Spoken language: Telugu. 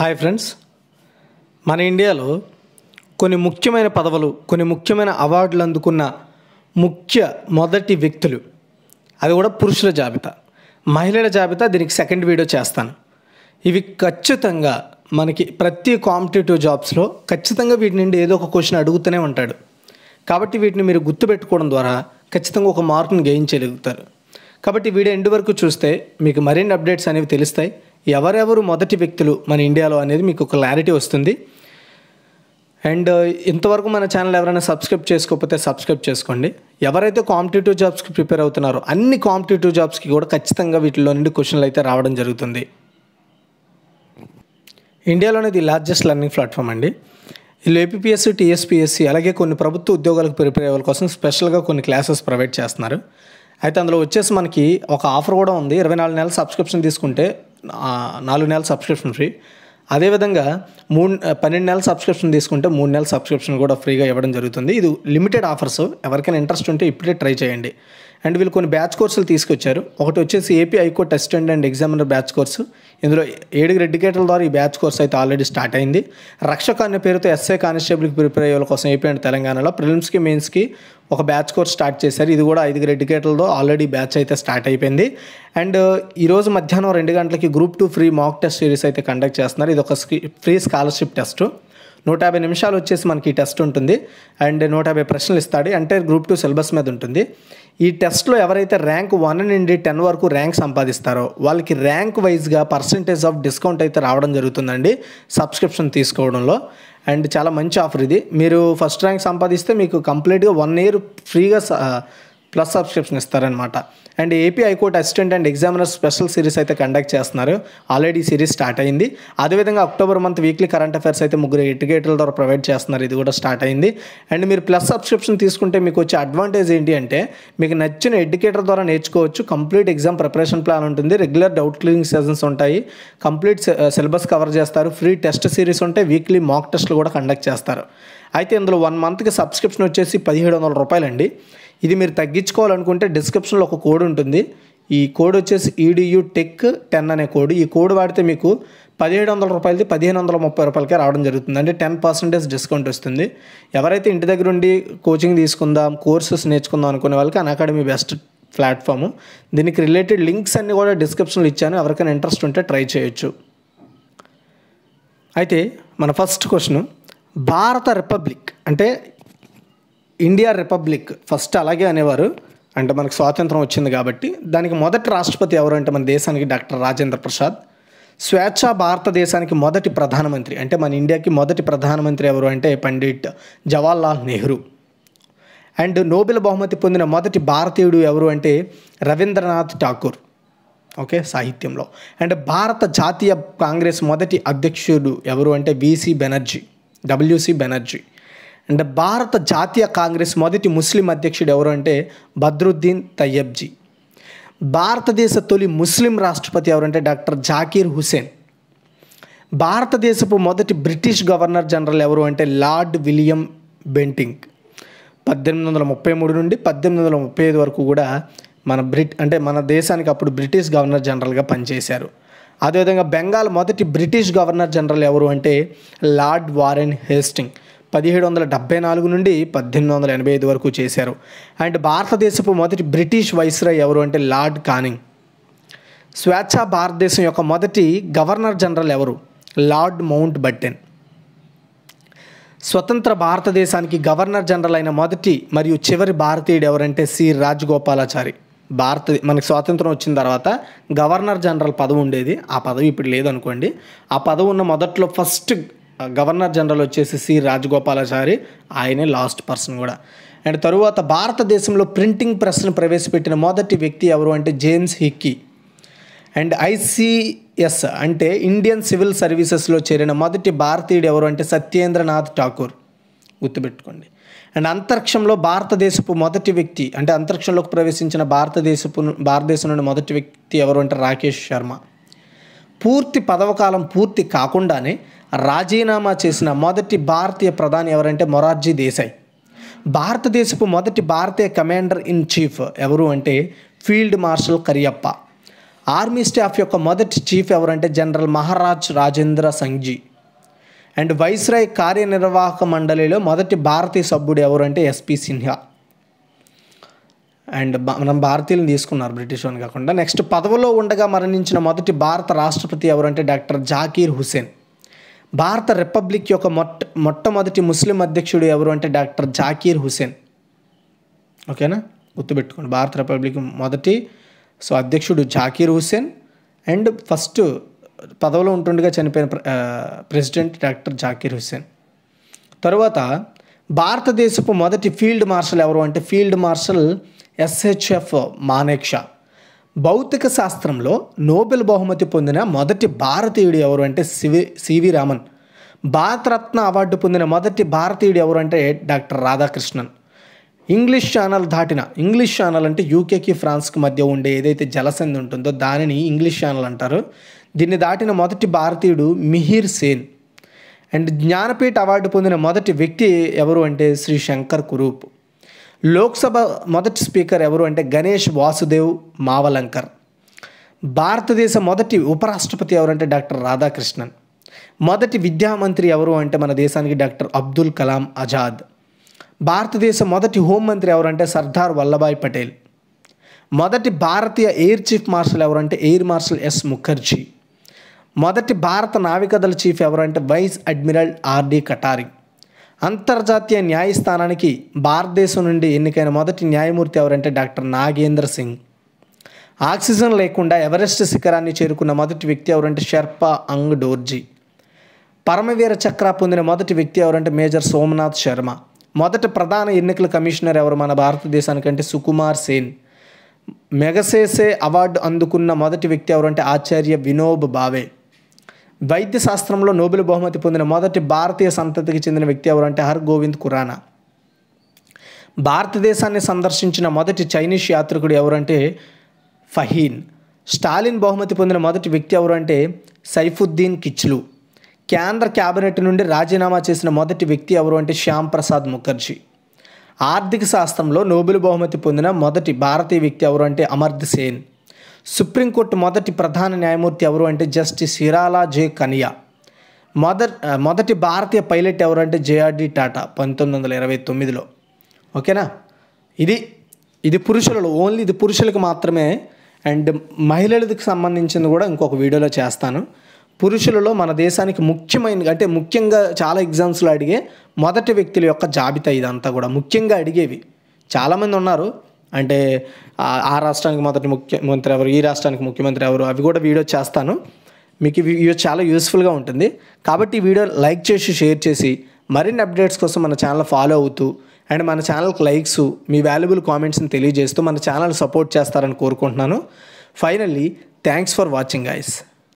హాయ్ ఫ్రెండ్స్ మన ఇండియాలో కొన్ని ముఖ్యమైన పదవులు కొన్ని ముఖ్యమైన అవార్డులు అందుకున్న ముఖ్య మొదటి వ్యక్తులు అది కూడా పురుషుల జాబితా మహిళల జాబితా దీనికి సెకండ్ వీడియో చేస్తాను ఇవి ఖచ్చితంగా మనకి ప్రతి కాంపిటేటివ్ జాబ్స్లో ఖచ్చితంగా వీటి నుండి ఏదో ఒక క్వశ్చన్ అడుగుతూనే ఉంటాడు కాబట్టి వీటిని మీరు గుర్తుపెట్టుకోవడం ద్వారా ఖచ్చితంగా ఒక మార్కును గెయిన్ చేయగలుగుతారు కాబట్టి వీడియో ఎండ్ వరకు చూస్తే మీకు మరిన్ని అప్డేట్స్ అనేవి తెలుస్తాయి ఎవరెవరు మొదటి వ్యక్తులు మన ఇండియాలో అనేది మీకు క్లారిటీ వస్తుంది అండ్ uh, ఇంతవరకు మన ఛానల్ ఎవరైనా సబ్స్క్రైబ్ చేసుకోకపోతే సబ్స్క్రైబ్ చేసుకోండి ఎవరైతే కాంపిటేటివ్ జాబ్స్కి ప్రిపేర్ అవుతున్నారో అన్ని కాంపిటేటివ్ జాబ్స్కి కూడా ఖచ్చితంగా వీటిలో నుండి క్వశ్చన్లు అయితే రావడం జరుగుతుంది ఇండియాలోనే ది లార్జెస్ట్ లెర్నింగ్ ప్లాట్ఫామ్ అండి వీళ్ళు ఏపీఎస్సి టీఎస్పీఎస్సి అలాగే కొన్ని ప్రభుత్వ ఉద్యోగాలకు ప్రిపేర్ అయ్యే కోసం స్పెషల్గా కొన్ని క్లాసెస్ ప్రొవైడ్ చేస్తున్నారు అయితే అందులో వచ్చేసి మనకి ఒక ఆఫర్ కూడా ఉంది ఇరవై నాలుగు నెలల సబ్స్క్రిప్షన్ తీసుకుంటే నాలుగు నెలల సబ్స్క్రిప్షన్ ఫ్రీ అదేవిధంగా మూడు పన్నెండు నెలల సబ్స్క్రిప్షన్ తీసుకుంటే మూడు నెలల సబ్స్క్రిప్షన్ కూడా ఫ్రీగా ఇవ్వడం జరుగుతుంది ఇది లిమిటెడ్ ఆఫర్స్ ఎవరికైనా ఇంట్రెస్ట్ ఉంటే ఇప్పుడే ట్రై చేయండి అండ్ వీళ్ళు కొన్ని బ్యాచ్ కోర్సులు తీసుకొచ్చారు ఒకటి వచ్చేసి AP high court assistant and examiner batch course ఇందులో ఏడుగురు ఎడ్యుకేటర్ల ద్వారా ఈ బ్యాచ్ కోర్సు అయితే ఆల్రెడీ స్టార్ట్ అయింది రక్షక అనే పేరుతో ఎస్ఐ కానిస్టేబుల్కి ప్రిపేర్ అయ్యే కోసం ఏపీ అండ్ తెలంగాణలో ప్రిలిమ్స్కి మెయిన్స్కి ఒక బ్యాచ్ కోర్స్ స్టార్ట్ చేశారు ఇది కూడా ఐదుగురు ఎడ్యుకేటర్లతో ఆల్రెడీ బ్యాచ్ అయితే స్టార్ట్ అయిపోయింది అండ్ ఈరోజు మధ్యాహ్నం రెండు గంటలకి group two free mock test series అయితే కండక్ట్ చేస్తున్నారు ఇది ఒక ఫ్రీ స్కాలర్షిప్ టెస్ట్ నూట యాభై నిమిషాలు వచ్చేసి మనకి ఈ టెస్ట్ ఉంటుంది అండ్ నూట యాభై ప్రశ్నలు ఇస్తాడు అంటే గ్రూప్ టూ సిలబస్ మీద ఉంటుంది ఈ టెస్ట్లో ఎవరైతే ర్యాంక్ వన్ నుండి టెన్ వరకు ర్యాంక్ సంపాదిస్తారో వాళ్ళకి ర్యాంక్ వైజ్గా పర్సంటేజ్ ఆఫ్ డిస్కౌంట్ అయితే రావడం జరుగుతుందండి సబ్స్క్రిప్షన్ తీసుకోవడంలో అండ్ చాలా మంచి ఆఫర్ ఇది మీరు ఫస్ట్ ర్యాంక్ సంపాదిస్తే మీకు కంప్లీట్గా వన్ ఇయర్ ఫ్రీగా ప్లస్ సబ్స్క్రిప్షన్ ఇస్తారనమాట and AP high court assistant and examiner special series అయితే కండక్ట్ చేస్తున్నారు ఆల్రెడీ సిరీస్ స్టార్ట్ అయింది అదేవిధంగా October month weekly current affairs అయితే ముగ్గురు ఎడ్యుకేటర్ల ద్వారా ప్రొవైడ్ చేస్తున్నారు ఇది కూడా స్టార్ట్ అయింది అండ్ మీరు ప్లస్ సబ్స్క్రిప్షన్ తీసుకుంటే మీకు వచ్చే అడ్వాంటేజ్ ఏంటి అంటే మీకు నచ్చిన ఎడ్యుకేటర్ ద్వారా నేర్చుకోవచ్చు కంప్లీట్ ఎగ్జామ్ ప్రిపరేషన్ ప్లాన్ ఉంటుంది రెగ్యులర్ డౌట్ క్లియరింగ్ సెషన్స్ ఉంటాయి కంప్లీట్ సిలబస్ కవర్ చేస్తారు ఫ్రీ టెస్ట్ సిరీస్ ఉంటే వీక్లీ మాక్ టెస్ట్లు కూడా కండక్ట్ చేస్తారు అయితే ఇందులో వన్ మంత్కి సబ్స్క్రిప్షన్ వచ్చేసి పదిహేడు వందల రూపాయలండి ఇది మీరు తగ్గించుకోవాలనుకుంటే డిస్క్రిప్షన్లో ఒక కోడ్ ఉంటుంది ఈ కోడ్ వచ్చేసి ఈడియు టెక్ టెన్ అనే కోడ్ ఈ కోడ్ వాడితే మీకు పదిహేడు వందల రూపాయలది పదిహేను వందల ముప్పై రూపాయలకే రావడం జరుగుతుంది అంటే టెన్ పర్సెంటేజ్ డిస్కౌంట్ వస్తుంది ఎవరైతే ఇంటి దగ్గర ఉండి కోచింగ్ తీసుకుందాం కోర్సెస్ నేర్చుకుందాం అనుకునే వాళ్ళకి అనకాడమీ బెస్ట్ ప్లాట్ఫామ్ దీనికి రిలేటెడ్ లింక్స్ అన్నీ కూడా డిస్క్రిప్షన్లో ఇచ్చాను ఎవరికైనా ఇంట్రెస్ట్ ఉంటే ట్రై చేయొచ్చు అయితే మన ఫస్ట్ క్వశ్చన్ భారత రిపబ్లిక్ అంటే ఇండియా రిపబ్లిక్ ఫస్ట్ అలాగే అనేవారు అంటే మనకు స్వాతంత్రం వచ్చింది కాబట్టి దానికి మొదటి రాష్ట్రపతి ఎవరు అంటే మన దేశానికి డాక్టర్ రాజేంద్ర ప్రసాద్ స్వేచ్ఛ భారతదేశానికి మొదటి ప్రధానమంత్రి అంటే మన ఇండియాకి మొదటి ప్రధానమంత్రి ఎవరు అంటే పండిట్ జవహర్లాల్ నెహ్రూ అండ్ నోబెల్ బహుమతి పొందిన మొదటి భారతీయుడు ఎవరు అంటే రవీంద్రనాథ్ ఠాకూర్ ఓకే సాహిత్యంలో అండ్ భారత జాతీయ కాంగ్రెస్ మొదటి అధ్యక్షుడు ఎవరు అంటే V C Banerjee W C Banerjee and భారత జాతీయ కాంగ్రెస్ మొదటి ముస్లిం అధ్యక్షుడు ఎవరు అంటే బద్రుద్దీన్ తయ్యబ్జీ భారతదేశ తొలి ముస్లిం రాష్ట్రపతి ఎవరంటే డాక్టర్ జాకీర్ హుసేన్ భారతదేశపు మొదటి బ్రిటిష్ గవర్నర్ జనరల్ ఎవరు అంటే లార్డ్ విలియం బెంటింగ్ పద్దెనిమిది వందల ముప్పై మూడు నుండి పద్దెనిమిది వందల ముప్పై ఐదు వరకు కూడా మన బ్రిట్ అంటే మన దేశానికి అప్పుడు బ్రిటిష్ గవర్నర్ జనరల్గా పనిచేశారు అదేవిధంగా బెంగాల్ మొదటి బ్రిటిష్ గవర్నర్ జనరల్ ఎవరు అంటే లార్డ్ వారెన్ హేస్టింగ్ పదిహేడు వందల డెబ్బై నాలుగు నుండి పద్దెనిమిది వందల ఎనభై ఐదు వరకు చేశారు అండ్ భారతదేశపు మొదటి బ్రిటిష్ వైస్రాయ్ ఎవరు అంటే లార్డ్ కానింగ్ స్వేచ్ఛ భారతదేశం యొక్క మొదటి గవర్నర్ జనరల్ ఎవరు లార్డ్ మౌంట్ బట్టెన్ స్వతంత్ర భారతదేశానికి గవర్నర్ జనరల్ అయిన మొదటి మరియు చివరి భారతీయుడు ఎవరంటే సి రాజగోపాలాచారి భారత మనకి స్వాతంత్రం వచ్చిన తర్వాత గవర్నర్ జనరల్ పదవి ఉండేది ఆ పదవి ఇప్పుడు లేదనుకోండి ఆ పదవి ఉన్న మొదట్లో ఫస్ట్ గవర్నర్ జనరల్ వచ్చేసి సి రాజగోపాలాచారి ఆయనే లాస్ట్ పర్సన్ కూడా అండ్ తరువాత భారతదేశంలో ప్రింటింగ్ ప్రెస్ను ప్రవేశపెట్టిన మొదటి వ్యక్తి ఎవరు అంటే జేమ్స్ హిక్కీ అండ్ ఐసిఎస్ అంటే ఇండియన్ సివిల్ సర్వీసెస్లో చేరిన మొదటి భారతీయుడు ఎవరు అంటే సత్యేంద్రనాథ్ ఠాకూర్ గుర్తుపెట్టుకోండి అండ్ అంతరిక్షంలో భారతదేశపు మొదటి వ్యక్తి అంటే అంతరిక్షంలోకి ప్రవేశించిన భారతదేశపు భారతదేశం నుండి మొదటి వ్యక్తి ఎవరు అంటే రాకేష్ శర్మ పూర్తి పదవకాలం పూర్తి కాకుండానే రాజీనామా చేసిన మొదటి భారతీయ ప్రధాని ఎవరంటే మొరార్జీ దేశాయ్ భారతదేశపు మొదటి భారతీయ కమాండర్ ఇన్ చీఫ్ ఎవరు అంటే field marshal Cariappa army staff యొక్క మొదటి చీఫ్ ఎవరంటే general Maharaj Rajendra Sinhji and viceroy కార్యనిర్వాహక మండలిలో మొదటి భారతీయ సభ్యుడు ఎవరంటే ఎస్పి సిన్హా అండ్ మనం భారతీయులను తీసుకున్నారు బ్రిటిష్ వాళ్ళని కాకుండా నెక్స్ట్ పదవిలో ఉండగా మరణించిన మొదటి భారత రాష్ట్రపతి ఎవరంటే డాక్టర్ జాకీర్ హుసేన్ భారత రిపబ్లిక్ యొక్క మొట్ట మొట్టమొదటి ముస్లిం అధ్యక్షుడు ఎవరు అంటే డాక్టర్ జాకీర్ హుసేన్ ఓకేనా గుర్తుపెట్టుకోండి భారత రిపబ్లిక్ మొదటి సో అధ్యక్షుడు జాకీర్ హుసేన్ అండ్ ఫస్ట్ పదవిలో ఉంటుండగా చనిపోయిన ప్రెసిడెంట్ డాక్టర్ జాకీర్ హుసేన్ తరువాత భారతదేశపు మొదటి ఫీల్డ్ మార్షల్ ఎవరు అంటే ఫీల్డ్ మార్షల్ ఎస్హెచ్ఎఫ్ మానేక్షా భౌతిక శాస్త్రంలో నోబెల్ బహుమతి పొందిన మొదటి భారతీయుడు ఎవరు అంటే C V C V Raman Bharat Ratna award పొందిన మొదటి భారతీయుడు ఎవరు అంటే డాక్టర్ రాధాకృష్ణన్ ఇంగ్లీష్ ఛానల్ దాటిన ఇంగ్లీష్ ఛానల్ అంటే యూకేకి ఫ్రాన్స్కి మధ్య ఉండే ఏదైతే జలసంధి ఉంటుందో దానిని ఇంగ్లీష్ ఛానల్ అంటారు దీన్ని దాటిన మొదటి భారతీయుడు మిహిర్ సేన్ అండ్ జ్ఞానపీఠ అవార్డు పొందిన మొదటి వ్యక్తి ఎవరు అంటే శ్రీ శంకర్ కురూప్ లోక్సభ మొదటి స్పీకర్ ఎవరు అంటే గణేష్ వాసుదేవ్ మావలంకర్ భారతదేశ మొదటి ఉపరాష్ట్రపతి ఎవరంటే డాక్టర్ రాధాకృష్ణన్ మొదటి విద్యామంత్రి ఎవరు అంటే మన దేశానికి డాక్టర్ అబ్దుల్ కలాం ఆజాద్ భారతదేశ మొదటి హోంమంత్రి ఎవరంటే సర్దార్ వల్లభాయ్ పటేల్ మొదటి భారతీయ ఎయిర్ చీఫ్ మార్షల్ ఎవరంటే ఎయిర్ మార్షల్ ఎస్ ముఖర్జీ మొదటి భారత నావికదళ చీఫ్ ఎవరంటే వైస్ అడ్మిరల్ ఆర్డి కటారి అంతర్జాతీయ న్యాయస్థానానికి భారతదేశం నుండి ఎన్నికైన మొదటి న్యాయమూర్తి ఎవరంటే డాక్టర్ నాగేంద్ర సింగ్ ఆక్సిజన్ లేకుండా ఎవరెస్ట్ శిఖరాన్ని చేరుకున్న మొదటి వ్యక్తి ఎవరంటే షెర్పా అంగ్ డోర్జీ పరమవీర చక్ర పొందిన మొదటి వ్యక్తి ఎవరంటే మేజర్ సోమనాథ్ శర్మ మొదటి ప్రధాన ఎన్నికల కమిషనర్ ఎవరు మన భారతదేశానికంటే సుకుమార్ సేన్ మెగసేసే అవార్డు అందుకున్న మొదటి వ్యక్తి ఎవరంటే ఆచార్య వినోబ్ భావే వైద్య శాస్త్రంలో నోబెల్ బహుమతి పొందిన మొదటి భారతీయ సంతతికి చెందిన వ్యక్తి ఎవరంటే హర్ గోవింద్ ఖురానా భారతదేశాన్ని సందర్శించిన మొదటి చైనీస్ యాత్రికుడు ఎవరంటే ఫహీన్ స్టాలిన్ బహుమతి పొందిన మొదటి వ్యక్తి ఎవరంటే సైఫుద్దీన్ కిచ్లు కేంద్ర క్యాబినెట్ నుండి రాజీనామా చేసిన మొదటి వ్యక్తి ఎవరు అంటే శ్యామ్ ప్రసాద్ ముఖర్జీ ఆర్థిక శాస్త్రంలో నోబెల్ బహుమతి పొందిన మొదటి భారతీయ వ్యక్తి ఎవరు అంటే అమర్ద్ సేన్ సుప్రీంకోర్టు మొదటి ప్రధాన న్యాయమూర్తి ఎవరు అంటే జస్టిస్ హిరాలా జే కనియా మొద మొదటి భారతీయ పైలట్ ఎవరు అంటే జేఆర్డి టాటా పంతొమ్మిది వందల ఇరవై తొమ్మిదిలో ఓకేనా ఇది ఇది పురుషులలో ఓన్లీ ఇది పురుషులకు మాత్రమే అండ్ మహిళలకు సంబంధించింది కూడా ఇంకొక వీడియోలో చేస్తాను పురుషులలో మన దేశానికి ముఖ్యమైన అంటే ముఖ్యంగా చాలా ఎగ్జామ్స్లో అడిగే మొదటి వ్యక్తుల యొక్క జాబితా ఇదంతా కూడా ముఖ్యంగా అడిగేవి చాలామంది ఉన్నారు అంటే ఆ రాష్ట్రానికి మొదటి ముఖ్యమంత్రి ఎవరు ఈ రాష్ట్రానికి ముఖ్యమంత్రి ఎవరు అవి కూడా వీడియో చేస్తాను మీకు ఇవి చాలా యూస్ఫుల్గా ఉంటుంది కాబట్టి ఈ వీడియో లైక్ చేసి షేర్ చేసి మరిన్ని అప్డేట్స్ కోసం మన ఛానల్ ఫాలో అవుతూ అండ్ మన ఛానల్కి లైక్స్ మీ వాల్యుబుల్ కామెంట్స్ని తెలియజేస్తూ మన ఛానల్ సపోర్ట్ చేస్తారని కోరుకుంటున్నాను finally thanks for watching guys